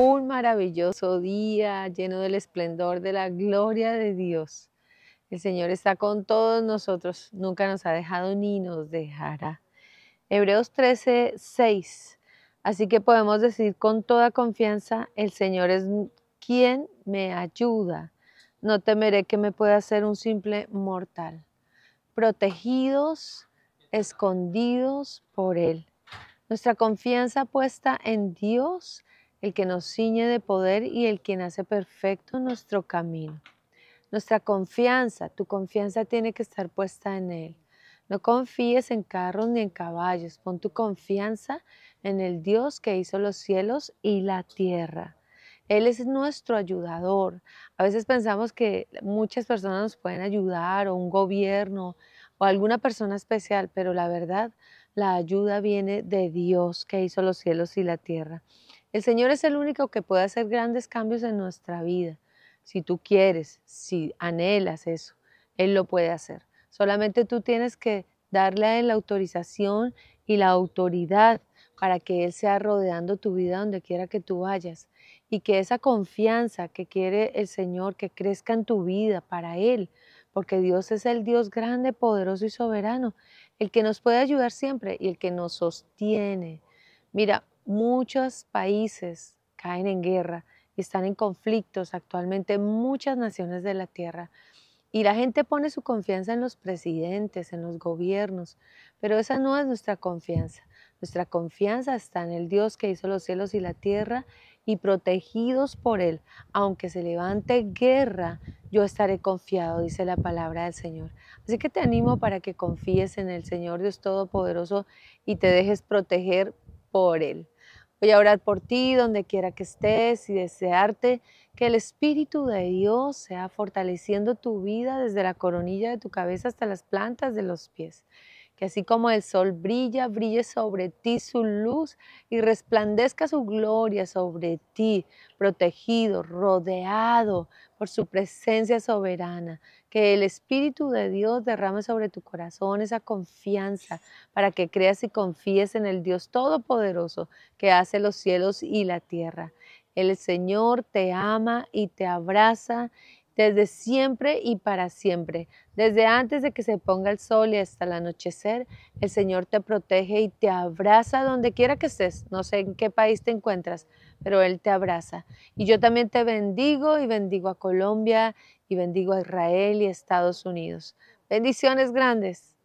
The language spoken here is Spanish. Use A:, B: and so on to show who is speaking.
A: un maravilloso día lleno del esplendor de la gloria de Dios. El Señor está con todos nosotros, nunca nos ha dejado ni nos dejará. Hebreos 13, 6. Así que podemos decir con toda confianza, el Señor es quien me ayuda. No temeré que me pueda hacer un simple mortal. Protegidos, escondidos por Él. Nuestra confianza puesta en Dios el que nos ciñe de poder y el quien hace perfecto nuestro camino. Nuestra confianza, tu confianza tiene que estar puesta en Él. No confíes en carros ni en caballos, pon tu confianza en el Dios que hizo los cielos y la tierra. Él es nuestro ayudador. A veces pensamos que muchas personas nos pueden ayudar o un gobierno o alguna persona especial, pero la verdad, la ayuda viene de Dios que hizo los cielos y la tierra. El Señor es el único que puede hacer grandes cambios en nuestra vida. Si tú quieres, si anhelas eso, Él lo puede hacer. Solamente tú tienes que darle a la autorización y la autoridad para que Él sea rodeando tu vida donde quiera que tú vayas y que esa confianza que quiere el Señor que crezca en tu vida para Él, porque Dios es el Dios grande, poderoso y soberano, el que nos puede ayudar siempre y el que nos sostiene. Mira, Muchos países caen en guerra y están en conflictos actualmente muchas naciones de la Tierra. Y la gente pone su confianza en los presidentes, en los gobiernos, pero esa no es nuestra confianza. Nuestra confianza está en el Dios que hizo los cielos y la tierra y protegidos por Él. Aunque se levante guerra, yo estaré confiado, dice la palabra del Señor. Así que te animo para que confíes en el Señor Dios Todopoderoso y te dejes proteger por Él. Voy a orar por ti donde quiera que estés y desearte que el Espíritu de Dios sea fortaleciendo tu vida desde la coronilla de tu cabeza hasta las plantas de los pies que así como el sol brilla, brille sobre ti su luz y resplandezca su gloria sobre ti, protegido, rodeado por su presencia soberana, que el Espíritu de Dios derrame sobre tu corazón esa confianza para que creas y confíes en el Dios Todopoderoso que hace los cielos y la tierra. El Señor te ama y te abraza desde siempre y para siempre. Desde antes de que se ponga el sol y hasta el anochecer, el Señor te protege y te abraza donde quiera que estés. No sé en qué país te encuentras, pero Él te abraza. Y yo también te bendigo y bendigo a Colombia y bendigo a Israel y Estados Unidos. Bendiciones grandes.